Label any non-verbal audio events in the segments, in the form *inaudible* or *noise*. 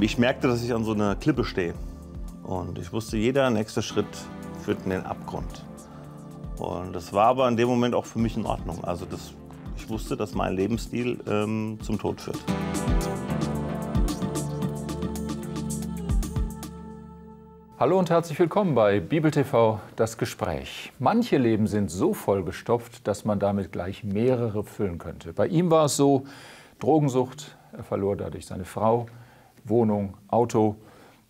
Ich merkte, dass ich an so einer Klippe stehe. Und ich wusste, jeder nächste Schritt führt in den Abgrund. Und das war aber in dem Moment auch für mich in Ordnung. Also das, ich wusste, dass mein Lebensstil ähm, zum Tod führt. Hallo und herzlich willkommen bei Bibel TV Das Gespräch. Manche Leben sind so vollgestopft, dass man damit gleich mehrere füllen könnte. Bei ihm war es so, Drogensucht, er verlor dadurch seine Frau, Wohnung, Auto,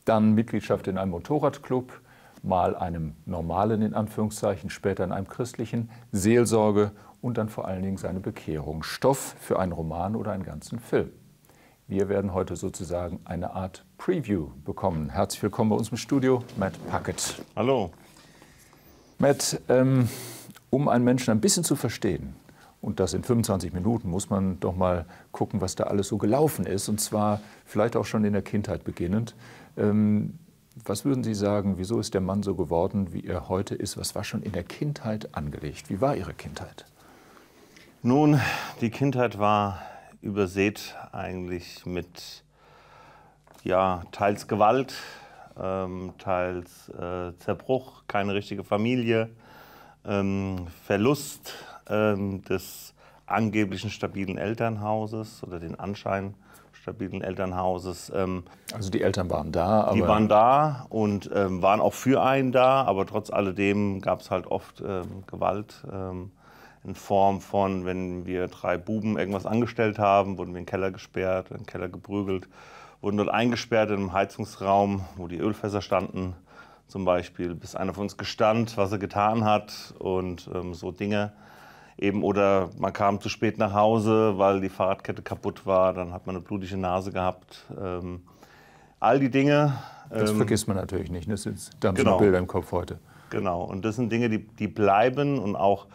dann Mitgliedschaft in einem Motorradclub, mal einem normalen in Anführungszeichen, später in einem christlichen, Seelsorge und dann vor allen Dingen seine Bekehrung. Stoff für einen Roman oder einen ganzen Film. Wir werden heute sozusagen eine Art Preview bekommen. Herzlich willkommen bei uns im Studio, Matt Packett. Hallo. Matt, ähm, um einen Menschen ein bisschen zu verstehen, und das in 25 Minuten muss man doch mal gucken, was da alles so gelaufen ist. Und zwar vielleicht auch schon in der Kindheit beginnend. Ähm, was würden Sie sagen, wieso ist der Mann so geworden, wie er heute ist? Was war schon in der Kindheit angelegt? Wie war Ihre Kindheit? Nun, die Kindheit war übersät eigentlich mit ja, teils Gewalt, ähm, teils äh, Zerbruch, keine richtige Familie, ähm, Verlust ähm, des angeblichen stabilen Elternhauses oder den Anschein stabilen Elternhauses. Ähm, also die Eltern waren da. die waren da und ähm, waren auch für einen da, aber trotz alledem gab es halt oft ähm, Gewalt ähm, in Form von, wenn wir drei Buben irgendwas angestellt haben, wurden wir in den Keller gesperrt, in den Keller geprügelt, wurden dort eingesperrt in einem Heizungsraum, wo die Ölfässer standen zum Beispiel, bis einer von uns gestand, was er getan hat und ähm, so Dinge eben oder man kam zu spät nach Hause, weil die Fahrradkette kaputt war, dann hat man eine blutige Nase gehabt. Ähm, all die Dinge. Das ähm, vergisst man natürlich nicht. Ne? Das da haben genau. Bilder im Kopf heute. Genau. Und das sind Dinge, die, die bleiben und auch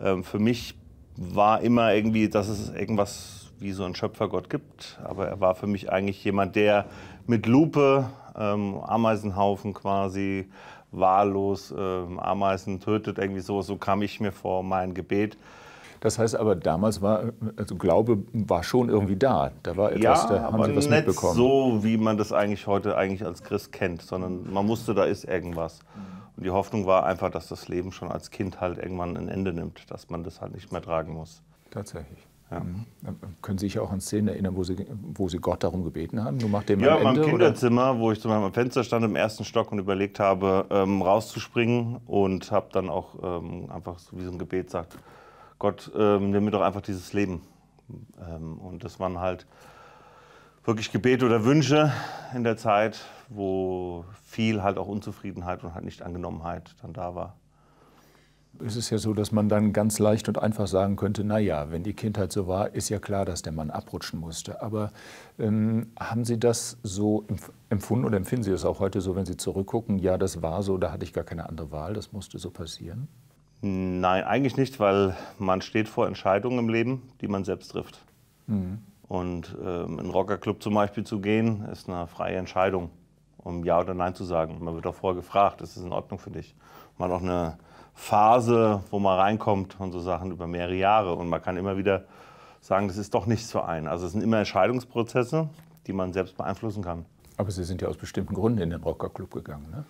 ähm, für mich war immer irgendwie, dass es irgendwas wie so einen Schöpfergott gibt. Aber er war für mich eigentlich jemand, der mit Lupe, ähm, Ameisenhaufen quasi, wahllos ähm, Ameisen tötet. Irgendwie so, so kam ich mir vor, mein Gebet. Das heißt aber, damals war, also Glaube war schon irgendwie da. Da war etwas, ja, da haben aber Sie was nicht mitbekommen. so, wie man das eigentlich heute eigentlich als Christ kennt, sondern man wusste, da ist irgendwas. Mhm. Und die Hoffnung war einfach, dass das Leben schon als Kind halt irgendwann ein Ende nimmt, dass man das halt nicht mehr tragen muss. Tatsächlich. Ähm, können Sie sich auch an Szenen erinnern, wo Sie, wo Sie Gott darum gebeten haben? Du machst dem ja, am Ende, Kinderzimmer, oder? wo ich zu meinem Fenster stand im ersten Stock und überlegt habe, ähm, rauszuspringen und habe dann auch ähm, einfach so wie so ein Gebet gesagt, Gott, ähm, nimm mir doch einfach dieses Leben. Ähm, und das waren halt wirklich Gebete oder Wünsche in der Zeit, wo viel halt auch Unzufriedenheit und halt Nicht-Angenommenheit dann da war ist es ja so, dass man dann ganz leicht und einfach sagen könnte, naja, wenn die Kindheit so war, ist ja klar, dass der Mann abrutschen musste. Aber ähm, haben Sie das so empfunden oder empfinden Sie es auch heute so, wenn Sie zurückgucken, ja, das war so, da hatte ich gar keine andere Wahl, das musste so passieren? Nein, eigentlich nicht, weil man steht vor Entscheidungen im Leben, die man selbst trifft. Mhm. Und ähm, in einen Rockerclub zum Beispiel zu gehen, ist eine freie Entscheidung, um Ja oder Nein zu sagen. Man wird auch vorher gefragt, ist es in Ordnung für dich? Man hat auch eine Phase, wo man reinkommt und so Sachen über mehrere Jahre. Und man kann immer wieder sagen, das ist doch nichts für einen. Also es sind immer Entscheidungsprozesse, die man selbst beeinflussen kann. Aber Sie sind ja aus bestimmten Gründen in den Rockerclub gegangen, ne?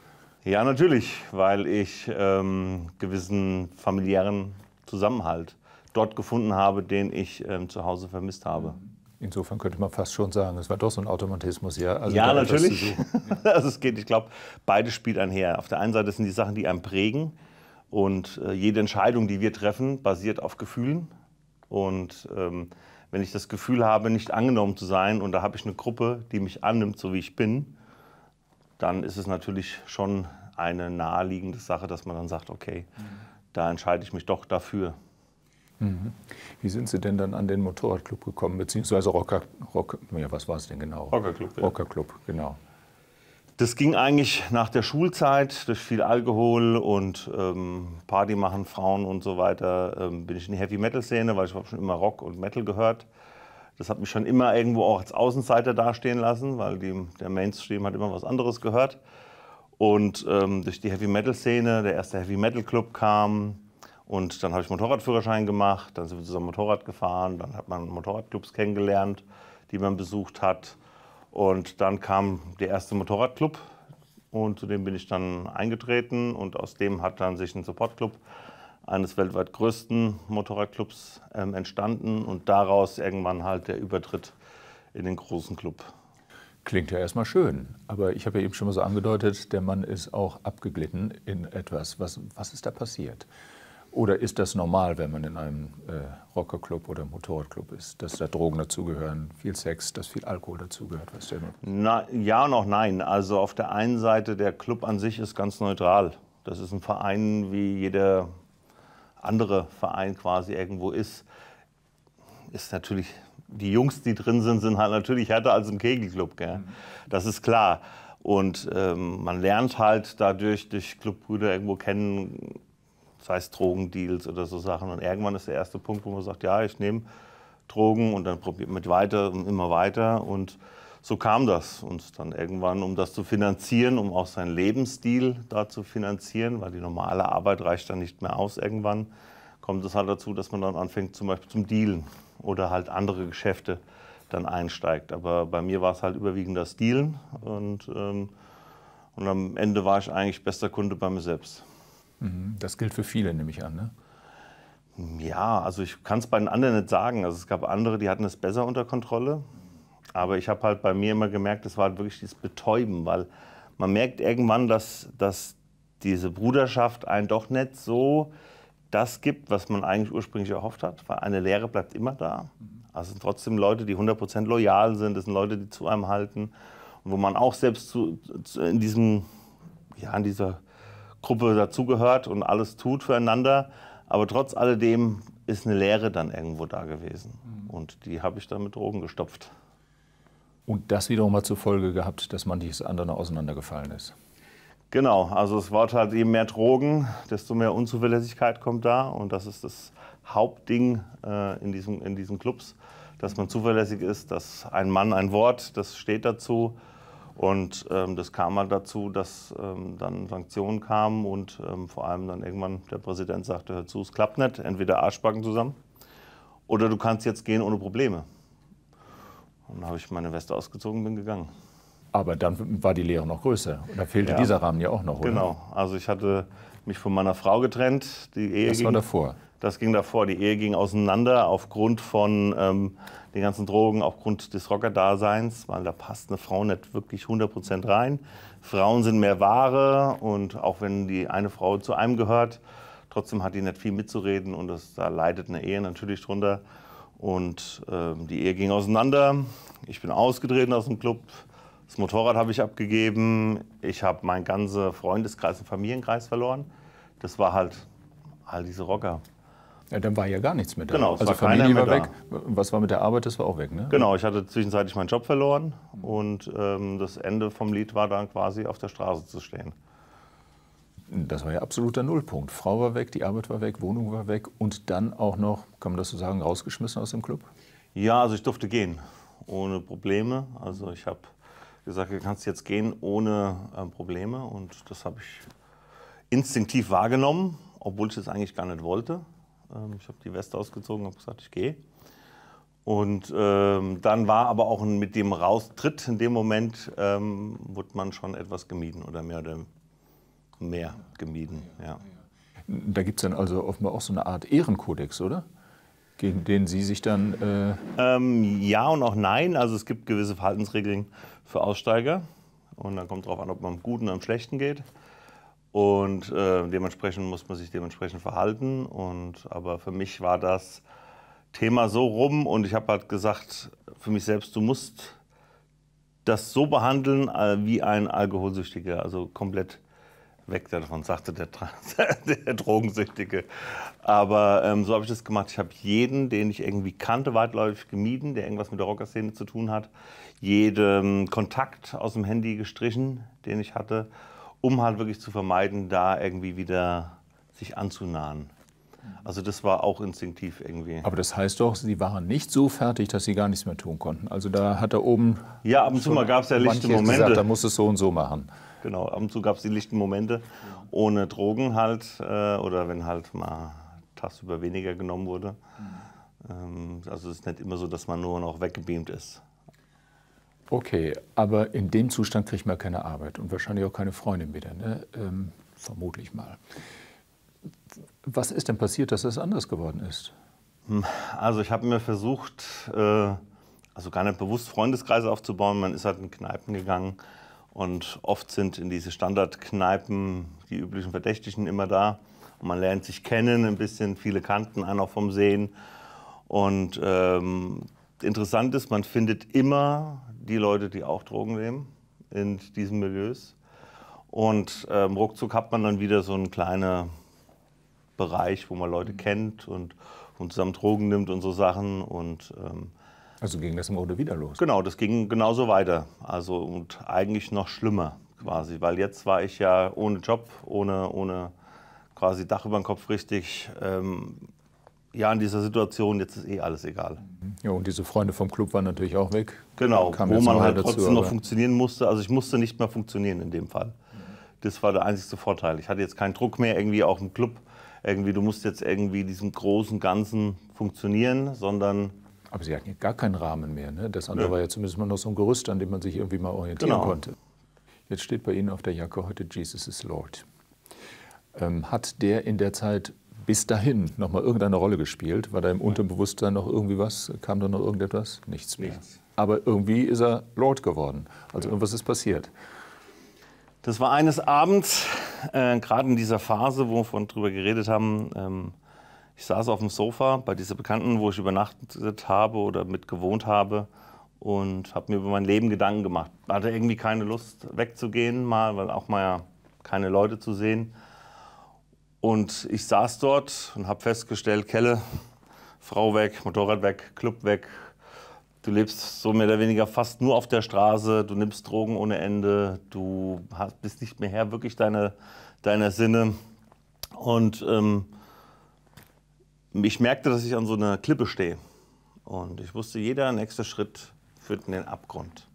Ja, natürlich, weil ich ähm, gewissen familiären Zusammenhalt dort gefunden habe, den ich ähm, zu Hause vermisst habe. Insofern könnte man fast schon sagen, es war doch so ein Automatismus hier. Also ja, natürlich. *laughs* also es geht, ich glaube, beides spielt einher. Auf der einen Seite sind die Sachen, die einen prägen, und äh, jede Entscheidung, die wir treffen, basiert auf Gefühlen. Und ähm, wenn ich das Gefühl habe, nicht angenommen zu sein und da habe ich eine Gruppe, die mich annimmt, so wie ich bin, dann ist es natürlich schon eine naheliegende Sache, dass man dann sagt, okay, mhm. da entscheide ich mich doch dafür. Mhm. Wie sind Sie denn dann an den Motorradclub gekommen, beziehungsweise Rocker, Rock, ja, was war es denn genau? Rockerclub. Ja. Rockerclub, genau. Das ging eigentlich nach der Schulzeit durch viel Alkohol und ähm, Party machen, Frauen und so weiter. Ähm, bin ich in die Heavy Metal Szene, weil ich habe schon immer Rock und Metal gehört. Das hat mich schon immer irgendwo auch als Außenseiter dastehen lassen, weil die, der Mainstream hat immer was anderes gehört. Und ähm, durch die Heavy Metal Szene, der erste Heavy Metal Club kam und dann habe ich Motorradführerschein gemacht, dann sind wir zusammen Motorrad gefahren, dann hat man Motorradclubs kennengelernt, die man besucht hat. Und dann kam der erste Motorradclub und zu dem bin ich dann eingetreten und aus dem hat dann sich ein Supportclub eines weltweit größten Motorradclubs ähm, entstanden und daraus irgendwann halt der Übertritt in den großen Club. Klingt ja erstmal schön, aber ich habe ja eben schon mal so angedeutet, der Mann ist auch abgeglitten in etwas. Was, was ist da passiert? Oder ist das normal, wenn man in einem äh, Rockerclub oder Motorradclub ist, dass da Drogen dazugehören, viel Sex, dass viel Alkohol dazugehört? Weißt du Na, ja und auch nein. Also auf der einen Seite, der Club an sich ist ganz neutral. Das ist ein Verein, wie jeder andere Verein quasi irgendwo ist. Ist natürlich, die Jungs, die drin sind, sind halt natürlich härter als im Kegelclub. Gell? Das ist klar. Und ähm, man lernt halt dadurch, durch Clubbrüder irgendwo kennen, sei es Drogendeals oder so Sachen. Und irgendwann ist der erste Punkt, wo man sagt, ja, ich nehme Drogen und dann probiert man weiter und immer weiter. Und so kam das. Und dann irgendwann, um das zu finanzieren, um auch seinen Lebensstil da zu finanzieren, weil die normale Arbeit reicht dann nicht mehr aus irgendwann, kommt es halt dazu, dass man dann anfängt zum Beispiel zum Dealen oder halt andere Geschäfte dann einsteigt. Aber bei mir war es halt überwiegend das Dealen und, ähm, und am Ende war ich eigentlich bester Kunde bei mir selbst. Mhm. Das gilt für viele, nehme ich an. Ne? Ja, also ich kann es bei den anderen nicht sagen. Also es gab andere, die hatten es besser unter Kontrolle. Aber ich habe halt bei mir immer gemerkt, es war halt wirklich dieses Betäuben, weil man merkt irgendwann, dass, dass diese Bruderschaft einen doch nicht so das gibt, was man eigentlich ursprünglich erhofft hat. Weil eine Lehre bleibt immer da. Mhm. Also es sind trotzdem Leute, die 100% loyal sind, es sind Leute, die zu einem halten. Und wo man auch selbst zu, zu in, diesem, ja, in dieser Gruppe dazugehört und alles tut füreinander. Aber trotz alledem ist eine Leere dann irgendwo da gewesen. Mhm. Und die habe ich dann mit Drogen gestopft. Und das wiederum hat zur Folge gehabt, dass manches andere auseinandergefallen ist. Genau, also es Wort halt, je mehr Drogen, desto mehr Unzuverlässigkeit kommt da. Und das ist das Hauptding äh, in, diesem, in diesen Clubs, dass man zuverlässig ist, dass ein Mann ein Wort, das steht dazu. Und ähm, das kam halt dazu, dass ähm, dann Sanktionen kamen und ähm, vor allem dann irgendwann der Präsident sagte, hör zu, es klappt nicht, entweder Arschbacken zusammen oder du kannst jetzt gehen ohne Probleme. Und dann habe ich meine Weste ausgezogen und bin gegangen. Aber dann war die Lehre noch größer. Und da fehlte ja. dieser Rahmen ja auch noch, oder? Genau. Also ich hatte mich von meiner Frau getrennt. Die Ehe das war davor. Das ging davor. Die Ehe ging auseinander aufgrund von ähm, den ganzen Drogen, aufgrund des Rocker-Daseins, weil da passt eine Frau nicht wirklich 100% rein. Frauen sind mehr Ware und auch wenn die eine Frau zu einem gehört, trotzdem hat die nicht viel mitzureden und das, da leidet eine Ehe natürlich drunter. Und ähm, die Ehe ging auseinander. Ich bin ausgetreten aus dem Club. Das Motorrad habe ich abgegeben. Ich habe meinen ganzen Freundeskreis und Familienkreis verloren. Das war halt all diese Rocker. Ja, dann war ja gar nichts mehr da. Genau, also Familie war weg. Da. Was war mit der Arbeit? Das war auch weg, ne? Genau, ich hatte zwischenzeitlich meinen Job verloren und ähm, das Ende vom Lied war dann quasi auf der Straße zu stehen. Das war ja absoluter Nullpunkt. Frau war weg, die Arbeit war weg, Wohnung war weg und dann auch noch, kann man das so sagen, rausgeschmissen aus dem Club? Ja, also ich durfte gehen, ohne Probleme. Also ich habe gesagt, du kannst jetzt gehen ohne äh, Probleme und das habe ich instinktiv wahrgenommen, obwohl ich das eigentlich gar nicht wollte. Ähm, ich habe die Weste ausgezogen, habe gesagt, ich gehe. Und ähm, dann war aber auch ein, mit dem Raustritt in dem Moment, ähm, wurde man schon etwas gemieden oder mehr oder mehr gemieden. Ja. Da gibt es dann also offenbar auch so eine Art Ehrenkodex, oder? Gegen den Sie sich dann. Äh ähm, ja und auch nein. Also es gibt gewisse Verhaltensregeln für Aussteiger. Und dann kommt darauf an, ob man am Guten oder am Schlechten geht. Und äh, dementsprechend muss man sich dementsprechend verhalten. Und, aber für mich war das Thema so rum und ich habe halt gesagt, für mich selbst, du musst das so behandeln äh, wie ein Alkoholsüchtiger, also komplett weg davon, sagte der, *laughs* der Drogensüchtige. Aber ähm, so habe ich das gemacht. Ich habe jeden, den ich irgendwie kannte, weitläufig gemieden, der irgendwas mit der Rockerszene zu tun hat. Jeden Kontakt aus dem Handy gestrichen, den ich hatte um halt wirklich zu vermeiden, da irgendwie wieder sich anzunahen. Also das war auch instinktiv irgendwie. Aber das heißt doch, sie waren nicht so fertig, dass sie gar nichts mehr tun konnten. Also da hat er oben. Ja, ab und zu mal gab es ja lichte Momente. Gesagt, da muss es so und so machen. Genau, ab und zu gab es die lichten Momente ohne Drogen halt äh, oder wenn halt mal tagsüber weniger genommen wurde. Mhm. Ähm, also es ist nicht immer so, dass man nur noch weggebeamt ist. Okay, aber in dem Zustand kriegt man keine Arbeit und wahrscheinlich auch keine Freundin wieder, ne? ähm, vermutlich mal. Was ist denn passiert, dass das anders geworden ist? Hm, also ich habe mir versucht, äh, also gar nicht bewusst Freundeskreise aufzubauen. Man ist halt in Kneipen gegangen und oft sind in diese Standardkneipen die üblichen Verdächtigen immer da. Und man lernt sich kennen ein bisschen, viele kannten einen auch vom Sehen. Und ähm, interessant ist, man findet immer die Leute, die auch Drogen nehmen in diesen Milieus. Und ähm, ruckzuck hat man dann wieder so einen kleinen Bereich, wo man Leute mhm. kennt und, und zusammen Drogen nimmt und so Sachen. Und, ähm, also ging das im Grunde wieder los? Genau, das ging genauso weiter. Also und eigentlich noch schlimmer quasi, weil jetzt war ich ja ohne Job, ohne, ohne quasi Dach über den Kopf richtig. Ähm, ja, in dieser Situation, jetzt ist eh alles egal. Ja, und diese Freunde vom Club waren natürlich auch weg. Genau, Kam wo man halt trotzdem dazu, noch funktionieren musste. Also ich musste nicht mehr funktionieren in dem Fall. Das war der einzige Vorteil. Ich hatte jetzt keinen Druck mehr irgendwie auch im Club. Irgendwie, du musst jetzt irgendwie diesem großen Ganzen funktionieren, sondern... Aber sie hatten ja gar keinen Rahmen mehr. Ne? Das andere ja. war ja zumindest mal noch so ein Gerüst, an dem man sich irgendwie mal orientieren genau. konnte. Jetzt steht bei Ihnen auf der Jacke heute Jesus is Lord. Ähm, hat der in der Zeit bis dahin noch mal irgendeine Rolle gespielt? War da im Unterbewusstsein noch irgendwie was? Kam da noch irgendetwas? Nichts mehr. Nichts. Aber irgendwie ist er Lord geworden. Also irgendwas ist passiert. Das war eines Abends, äh, gerade in dieser Phase, wo wir drüber geredet haben. Ähm, ich saß auf dem Sofa bei dieser Bekannten, wo ich übernachtet habe oder mit gewohnt habe und habe mir über mein Leben Gedanken gemacht. Hatte irgendwie keine Lust wegzugehen, mal, weil auch mal ja keine Leute zu sehen. Und ich saß dort und habe festgestellt, Kelle, Frau weg, Motorrad weg, Club weg. Du lebst so mehr oder weniger fast nur auf der Straße, du nimmst Drogen ohne Ende, du bist nicht mehr her wirklich deine, deiner Sinne. Und ähm, ich merkte, dass ich an so einer Klippe stehe. Und ich wusste, jeder nächste Schritt führt in den Abgrund.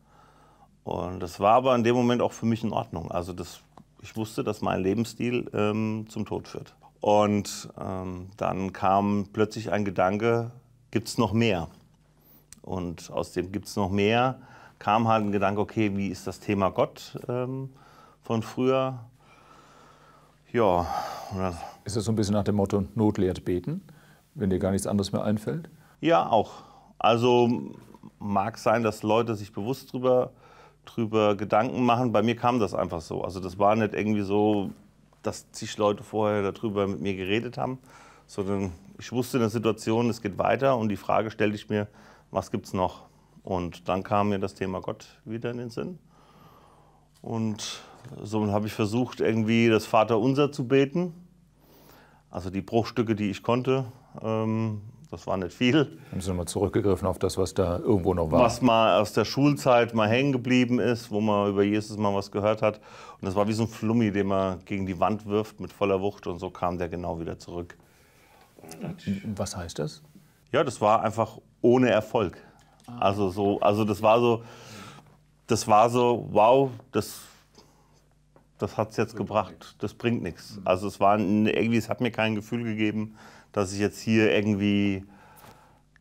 Und das war aber in dem Moment auch für mich in Ordnung. Also das ich wusste, dass mein Lebensstil ähm, zum Tod führt. Und ähm, dann kam plötzlich ein Gedanke, gibt es noch mehr? Und aus dem gibt es noch mehr kam halt ein Gedanke, okay, wie ist das Thema Gott ähm, von früher? Ja. Ist das so ein bisschen nach dem Motto, Not lehrt beten, wenn dir gar nichts anderes mehr einfällt? Ja, auch. Also mag sein, dass Leute sich bewusst darüber drüber Gedanken machen. Bei mir kam das einfach so. Also das war nicht irgendwie so, dass zig Leute vorher darüber mit mir geredet haben, sondern ich wusste in der Situation, es geht weiter und die Frage stellte ich mir, was gibt es noch? Und dann kam mir das Thema Gott wieder in den Sinn. Und so habe ich versucht, irgendwie das Vaterunser zu beten. Also die Bruchstücke, die ich konnte, ähm, das war nicht viel. Haben Sie nochmal zurückgegriffen auf das, was da irgendwo noch war? Was mal aus der Schulzeit mal hängen geblieben ist, wo man über Jesus mal was gehört hat. Und das war wie so ein Flummi, den man gegen die Wand wirft mit voller Wucht und so kam der genau wieder zurück. Was heißt das? Ja, das war einfach ohne Erfolg. Also so, also das war so, das war so, wow, das, das hat es jetzt gebracht, das bringt nichts. Also es war irgendwie, es hat mir kein Gefühl gegeben, dass ich jetzt hier irgendwie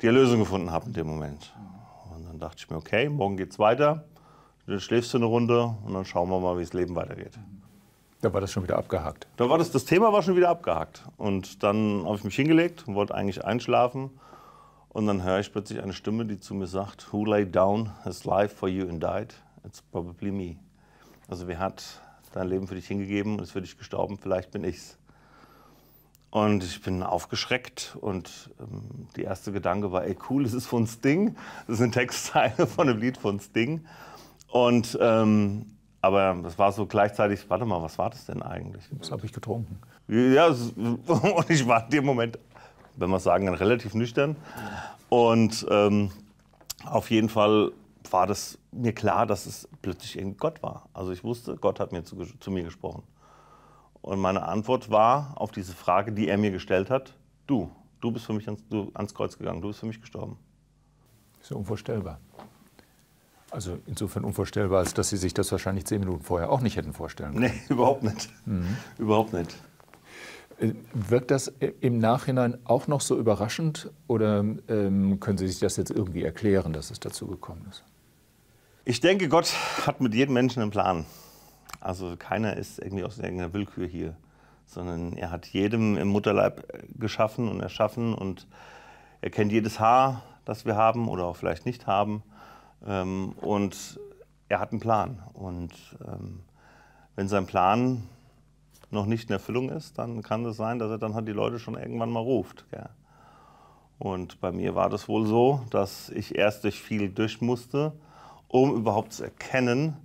die Erlösung gefunden habe in dem Moment. Und dann dachte ich mir, okay, morgen geht's weiter. Dann schläfst du eine Runde und dann schauen wir mal, wie das Leben weitergeht. Da war das schon wieder abgehakt. Da war das, das Thema war schon wieder abgehakt. Und dann habe ich mich hingelegt und wollte eigentlich einschlafen. Und dann höre ich plötzlich eine Stimme, die zu mir sagt, Who laid down his life for you and died? It's probably me. Also wer hat dein Leben für dich hingegeben und ist für dich gestorben? Vielleicht bin ich's. Und ich bin aufgeschreckt und ähm, der erste Gedanke war, ey cool, das ist von Sting. Das sind Textzeile von einem Lied von Sting. Und ähm, aber das war so gleichzeitig, warte mal, was war das denn eigentlich? Was habe ich getrunken? Ja, *laughs* und ich war in dem Moment, wenn wir sagen, kann, relativ nüchtern. Und ähm, auf jeden Fall war das mir klar, dass es plötzlich irgendwie Gott war. Also ich wusste, Gott hat mir zu, zu mir gesprochen. Und meine Antwort war auf diese Frage, die er mir gestellt hat, du, du bist für mich ans, du, ans Kreuz gegangen, du bist für mich gestorben. Das ist ja unvorstellbar. Also insofern unvorstellbar, als dass Sie sich das wahrscheinlich zehn Minuten vorher auch nicht hätten vorstellen können. Nee, *laughs* überhaupt nicht. Mhm. Überhaupt nicht. Äh, wirkt das äh, im Nachhinein auch noch so überraschend oder ähm, können Sie sich das jetzt irgendwie erklären, dass es dazu gekommen ist? Ich denke, Gott hat mit jedem Menschen einen Plan. Also keiner ist irgendwie aus irgendeiner Willkür hier, sondern er hat jedem im Mutterleib äh, geschaffen und erschaffen und er kennt jedes Haar, das wir haben oder auch vielleicht nicht haben. Ähm, und er hat einen Plan. Und ähm, wenn sein Plan noch nicht in Erfüllung ist, dann kann es sein, dass er dann halt die Leute schon irgendwann mal ruft. Gell? Und bei mir war das wohl so, dass ich erst durch viel durch musste, um überhaupt zu erkennen,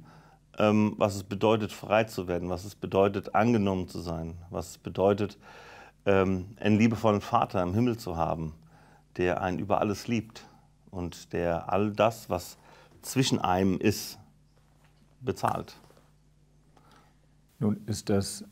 ähm, was es bedeutet, frei zu werden, was es bedeutet, angenommen zu sein, was es bedeutet, ähm, einen liebevollen Vater im Himmel zu haben, der einen über alles liebt und der all das, was zwischen einem ist, bezahlt. Nun ist das,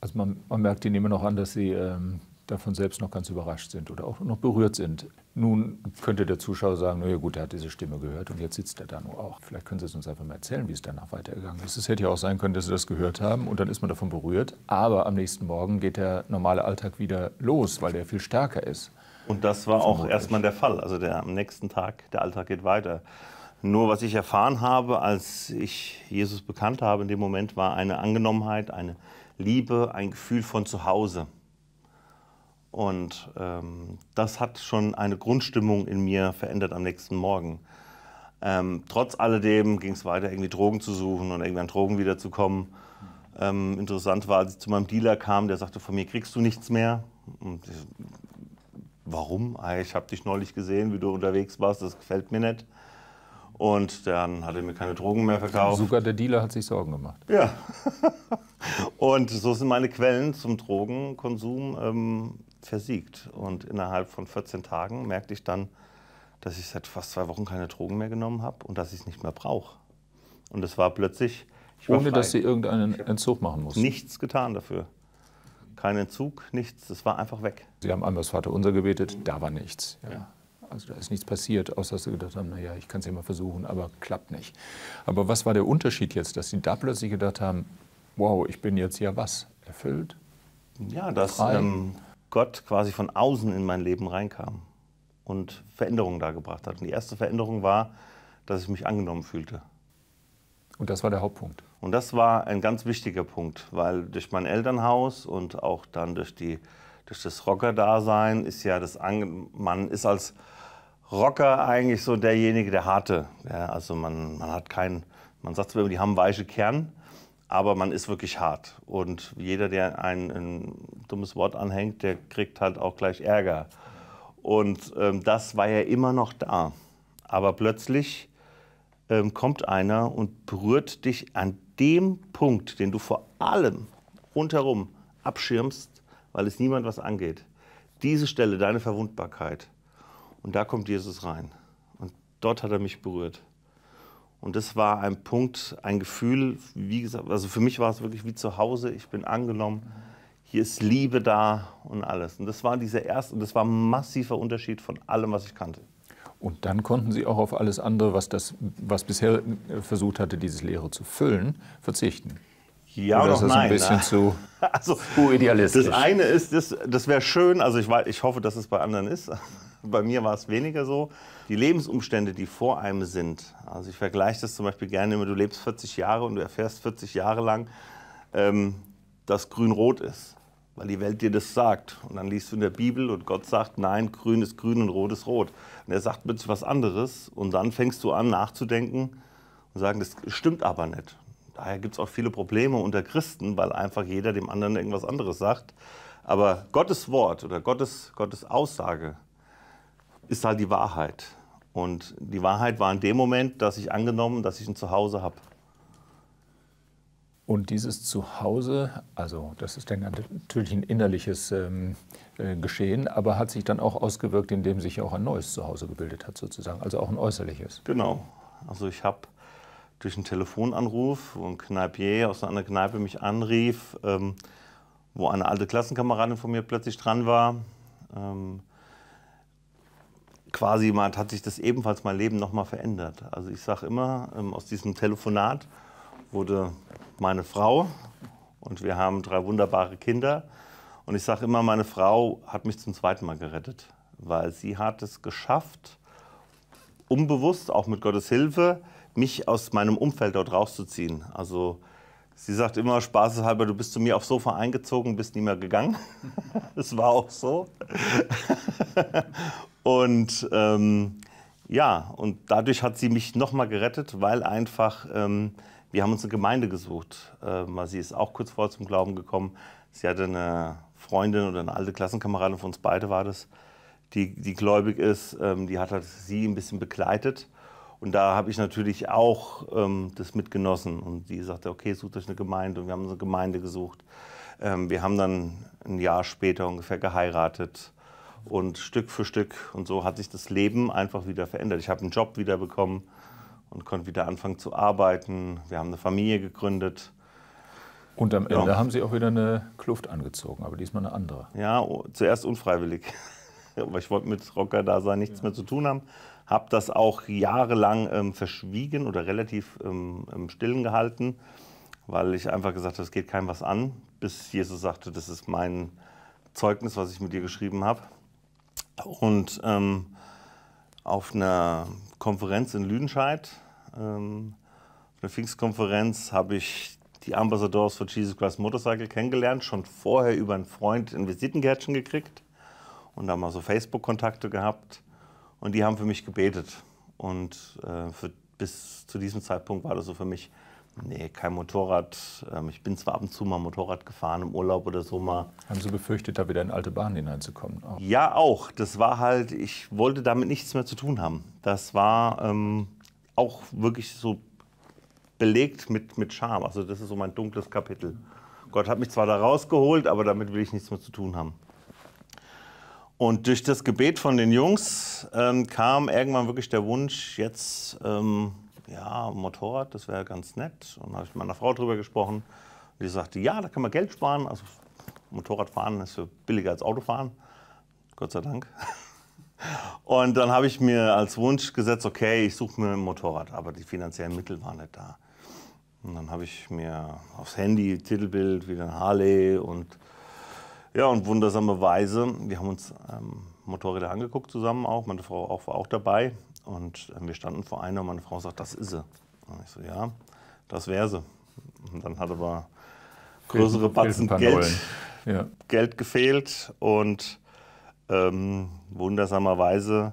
also man, man merkt Ihnen immer noch an, dass Sie ähm, davon selbst noch ganz überrascht sind oder auch noch berührt sind. Nun könnte der Zuschauer sagen, naja gut, er hat diese Stimme gehört und jetzt sitzt er da nur auch. Vielleicht können Sie es uns einfach mal erzählen, wie es danach weitergegangen ist. Es hätte ja auch sein können, dass Sie das gehört haben und dann ist man davon berührt. Aber am nächsten Morgen geht der normale Alltag wieder los, weil der viel stärker ist. Und das war auch erstmal der Fall. Also der, am nächsten Tag, der Alltag geht weiter. Nur was ich erfahren habe, als ich Jesus bekannt habe, in dem Moment war eine Angenommenheit, eine Liebe, ein Gefühl von zu Hause. Und ähm, das hat schon eine Grundstimmung in mir verändert am nächsten Morgen. Ähm, trotz alledem ging es weiter, irgendwie Drogen zu suchen und irgendwann Drogen wiederzukommen. Ähm, interessant war, als ich zu meinem Dealer kam, der sagte, von mir kriegst du nichts mehr. Und ich, warum? Ah, ich habe dich neulich gesehen, wie du unterwegs warst, das gefällt mir nicht. Und dann hat er mir keine Drogen mehr verkauft. Sogar der Dealer hat sich Sorgen gemacht. Ja. *laughs* und so sind meine Quellen zum Drogenkonsum ähm, versiegt. Und innerhalb von 14 Tagen merkte ich dann, dass ich seit fast zwei Wochen keine Drogen mehr genommen habe und dass ich es nicht mehr brauche. Und es war plötzlich. Ohne war dass Sie irgendeinen Entzug machen mussten. Nichts getan dafür. Kein Entzug, nichts. Es war einfach weg. Sie haben einmal das Vaterunser gebetet, da war nichts. Ja. Ja. Also da ist nichts passiert, außer dass Sie gedacht haben, naja, ich kann es ja mal versuchen, aber klappt nicht. Aber was war der Unterschied jetzt, dass Sie da plötzlich gedacht haben, wow, ich bin jetzt ja was? Erfüllt? Ja, das ähm, Gott quasi von außen in mein Leben reinkam und Veränderungen dargebracht hat. Und die erste Veränderung war, dass ich mich angenommen fühlte. Und das war der Hauptpunkt. Und das war ein ganz wichtiger Punkt, weil durch mein Elternhaus und auch dann durch, die, durch das Rocker-Dasein ist ja das Ange man ist als Rocker eigentlich so derjenige, der harte. Ja, also man, man hat keinen, man sagt zwar immer, die haben weiche Kern, aber man ist wirklich hart. Und jeder, der ein, ein dummes Wort anhängt, der kriegt halt auch gleich Ärger. Und ähm, das war ja immer noch da. Aber plötzlich ähm, kommt einer und berührt dich an dem Punkt, den du vor allem rundherum abschirmst, weil es niemand was angeht. Diese Stelle, deine Verwundbarkeit. Und da kommt Jesus rein. Und dort hat er mich berührt. Und das war ein Punkt, ein Gefühl, wie gesagt, also für mich war es wirklich wie zu Hause, ich bin angenommen, hier ist Liebe da und alles. Und das war dieser erste, und das war ein massiver Unterschied von allem, was ich kannte. Und dann konnten Sie auch auf alles andere, was, das, was bisher versucht hatte, dieses Leere zu füllen, verzichten. Ja, Oder noch ist das nein. ein bisschen ne? zu, *laughs* also, zu idealistisch? Das eine ist, das, das wäre schön, also ich, ich hoffe, dass es bei anderen ist, bei mir war es weniger so. Die Lebensumstände, die vor einem sind, also ich vergleiche das zum Beispiel gerne immer, du lebst 40 Jahre und du erfährst 40 Jahre lang, ähm, dass grün-rot ist, weil die Welt dir das sagt. Und dann liest du in der Bibel und Gott sagt, nein, grün ist grün und rot ist rot. Und er sagt plötzlich was anderes und dann fängst du an nachzudenken und sagen, das stimmt aber nicht. Daher gibt es auch viele Probleme unter Christen, weil einfach jeder dem anderen irgendwas anderes sagt. Aber Gottes Wort oder Gottes, Gottes Aussage ist halt die Wahrheit. Und die Wahrheit war in dem Moment, dass ich angenommen, dass ich ein Zuhause habe. Und dieses Zuhause, also das ist dann natürlich ein innerliches ähm, äh, Geschehen, aber hat sich dann auch ausgewirkt, indem sich auch ein neues Zuhause gebildet hat, sozusagen, also auch ein äußerliches. Genau. Also ich habe durch einen Telefonanruf, wo ein Kneipier aus einer Kneipe mich anrief, ähm, wo eine alte Klassenkameradin von mir plötzlich dran war, ähm, quasi mal, hat sich das ebenfalls mein Leben nochmal verändert. Also ich sage immer, ähm, aus diesem Telefonat wurde meine Frau und wir haben drei wunderbare Kinder. Und ich sage immer, meine Frau hat mich zum zweiten Mal gerettet, weil sie hat es geschafft, unbewusst, auch mit Gottes Hilfe, mich aus meinem Umfeld dort rauszuziehen. Also sie sagt immer spaßeshalber, du bist zu mir aufs Sofa eingezogen, bist nie mehr gegangen. Es *laughs* war auch so. Und ähm, ja, und dadurch hat sie mich nochmal gerettet, weil einfach, ähm, wir haben uns eine Gemeinde gesucht. Ähm, also sie ist auch kurz vorher zum Glauben gekommen. Sie hatte eine Freundin oder eine alte Klassenkameradin von uns beide war das, die, die gläubig ist. Ähm, die hat halt sie ein bisschen begleitet. Und da habe ich natürlich auch ähm, das mitgenossen. Und die sagte, okay, sucht euch eine Gemeinde. Und wir haben uns eine Gemeinde gesucht. Ähm, wir haben dann ein Jahr später ungefähr geheiratet und Stück für Stück und so hat sich das Leben einfach wieder verändert. Ich habe einen Job wieder bekommen und konnte wieder anfangen zu arbeiten. Wir haben eine Familie gegründet. Und am Ende ja. haben Sie auch wieder eine Kluft angezogen, aber diesmal eine andere. Ja, zuerst unfreiwillig. *laughs* aber ich wollte mit Rocker da sein, nichts ja. mehr zu tun haben. Habe das auch jahrelang ähm, verschwiegen oder relativ ähm, im Stillen gehalten, weil ich einfach gesagt habe, es geht keinem was an, bis Jesus sagte, das ist mein Zeugnis, was ich mit dir geschrieben habe. Und ähm, auf einer Konferenz in Lüdenscheid, ähm, auf einer Pfingstkonferenz, habe ich die Ambassadors for Jesus Christ Motorcycle kennengelernt, schon vorher über einen Freund ein Visitenkärtchen gekriegt und da mal so Facebook-Kontakte gehabt. Und die haben für mich gebetet. Und äh, für, bis zu diesem Zeitpunkt war das so für mich Nee, kein Motorrad. Ähm, ich bin zwar ab und zu mal Motorrad gefahren im Urlaub oder so mal. Haben Sie befürchtet, da wieder in alte Bahnen hineinzukommen? Auch? Ja, auch. Das war halt, ich wollte damit nichts mehr zu tun haben. Das war ähm, auch wirklich so belegt mit, mit Charme. Also das ist so mein dunkles Kapitel. Gott hat mich zwar da rausgeholt, aber damit will ich nichts mehr zu tun haben. Und durch das Gebet von den Jungs ähm, kam irgendwann wirklich der Wunsch, jetzt... Ähm, ja, Motorrad, das wäre ganz nett. Und habe ich mit meiner Frau drüber gesprochen. Und die sagte, ja, da kann man Geld sparen. Also Motorradfahren ist billiger als Autofahren. Gott sei Dank. *laughs* Und dann habe ich mir als Wunsch gesetzt, okay, ich suche mir ein Motorrad, aber die finanziellen Mittel waren nicht da. Und dann habe ich mir aufs Handy Titelbild wieder ein Harley und ja, und wundersame Weise, wir haben uns ähm, Motorräder angeguckt zusammen auch, meine Frau auch, war auch dabei und ähm, wir standen vor einer und meine Frau sagt, das ist sie. Und ich so, ja, das wäre sie. Und dann hat aber größere Batzen Geld, ja. Geld gefehlt und ähm, wundersamerweise,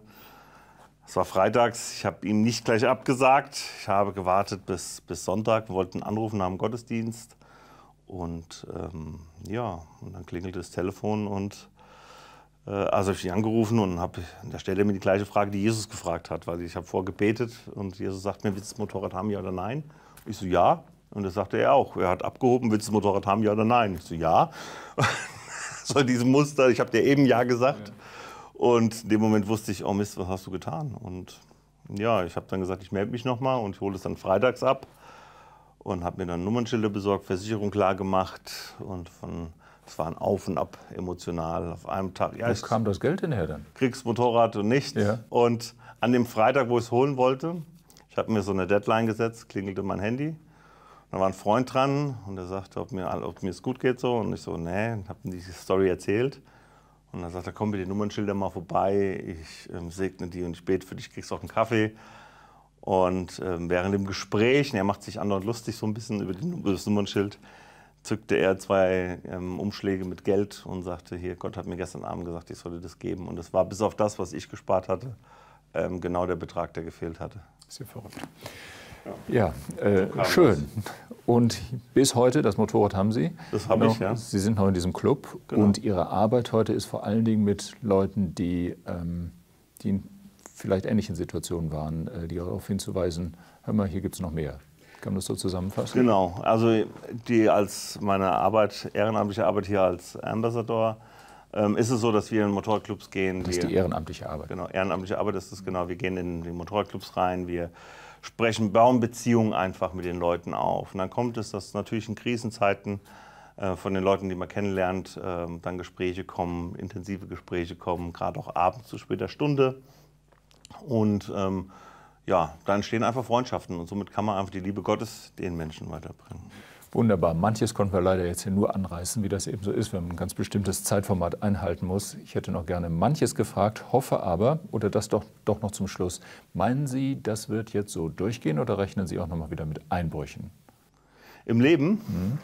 es war freitags, ich habe ihm nicht gleich abgesagt. Ich habe gewartet bis, bis Sonntag, wollten anrufen nach dem Gottesdienst. Und ähm, ja, und dann klingelte das Telefon und äh, also habe ich ihn angerufen und habe an der Stelle mir die gleiche Frage, die Jesus gefragt hat, weil ich habe vorgebetet und Jesus sagt mir, willst du das Motorrad haben, ja oder nein? Ich so, ja. Und das sagte er auch. Er hat abgehoben, willst du das Motorrad haben, ja oder nein? Ich so, ja. *laughs* so diesem Muster, ich habe dir eben ja gesagt. Ja. Und in dem Moment wusste ich, oh Mist, was hast du getan? Und ja, ich habe dann gesagt, ich melde mich nochmal und ich hole es dann freitags ab und habe mir dann Nummernschilder besorgt, Versicherung klar gemacht und von es war ein Auf und Ab emotional auf einem Tag. Ja, Wo kam das Geld denn her dann? Kriegsmotorrad und nichts. Ja. Und an dem Freitag, wo ich es holen wollte, ich habe mir so eine Deadline gesetzt, klingelte mein Handy. Da war ein Freund dran und er sagte, ob mir ob es gut geht so. Und ich so, nee, habe ihm die Story erzählt. Und er sagt er, komm mit den Nummernschildern mal vorbei, ich ähm, segne die und ich bete für dich, kriegst auch einen Kaffee. Und ähm, während dem Gespräch, und er macht sich andauernd lustig so ein bisschen über, die, über das Nummernschild, zückte er zwei ähm, Umschläge mit Geld und sagte, hier, Gott hat mir gestern Abend gesagt, ich sollte das geben. Und es war bis auf das, was ich gespart hatte, ähm, genau der Betrag, der gefehlt hatte. Ist ja verrückt. Ja, äh, schön. Und bis heute, das Motorrad haben Sie. Das habe genau. ich, ja. Sie sind noch in diesem Club genau. und Ihre Arbeit heute ist vor allen Dingen mit Leuten, die, ähm, die in vielleicht ähnlichen Situationen waren, äh, die darauf hinzuweisen, hör mal, hier gibt es noch mehr. Kann man das so zusammenfassen? Genau. Also die als meine Arbeit, ehrenamtliche Arbeit hier als Ambassador, ähm, ist es so, dass wir in Motorradclubs gehen. Das ist die ehrenamtliche Arbeit. Genau, ehrenamtliche Arbeit ist es genau. Wir gehen in die Motorradclubs rein, wir sprechen, bauen Beziehungen einfach mit den Leuten auf. Und dann kommt es, dass natürlich in Krisenzeiten äh, von den Leuten, die man kennenlernt, ähm, dann Gespräche kommen, intensive Gespräche kommen, gerade auch abends zu später Stunde. Und ähm, ja, dann stehen einfach Freundschaften und somit kann man einfach die Liebe Gottes den Menschen weiterbringen. Wunderbar. Manches konnten wir leider jetzt hier nur anreißen, wie das eben so ist, wenn man ein ganz bestimmtes Zeitformat einhalten muss. Ich hätte noch gerne manches gefragt, hoffe aber, oder das doch, doch noch zum Schluss. Meinen Sie, das wird jetzt so durchgehen oder rechnen Sie auch nochmal wieder mit Einbrüchen? Im Leben? Mhm.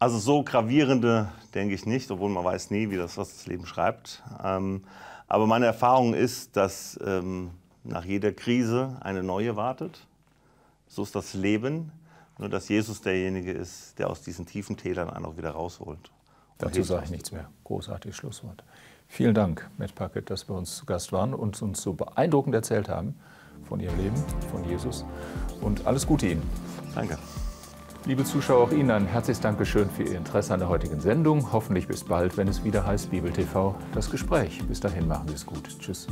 Also so gravierende denke ich nicht, obwohl man weiß nie, wie das, was das Leben schreibt. Ähm, aber meine Erfahrung ist, dass ähm, nach jeder Krise eine neue wartet. So ist das Leben, nur dass Jesus derjenige ist, der aus diesen tiefen Tälern einen auch wieder rausholt. Dazu sage ich nichts mehr. Großartiges Schlusswort. Vielen Dank, Matt Packett, dass wir uns zu Gast waren und uns so beeindruckend erzählt haben von Ihrem Leben, von Jesus. Und alles Gute Ihnen. Danke. Liebe Zuschauer, auch Ihnen ein herzliches Dankeschön für Ihr Interesse an der heutigen Sendung. Hoffentlich bis bald, wenn es wieder heißt Bibel TV, das Gespräch. Bis dahin machen Sie es gut. Tschüss.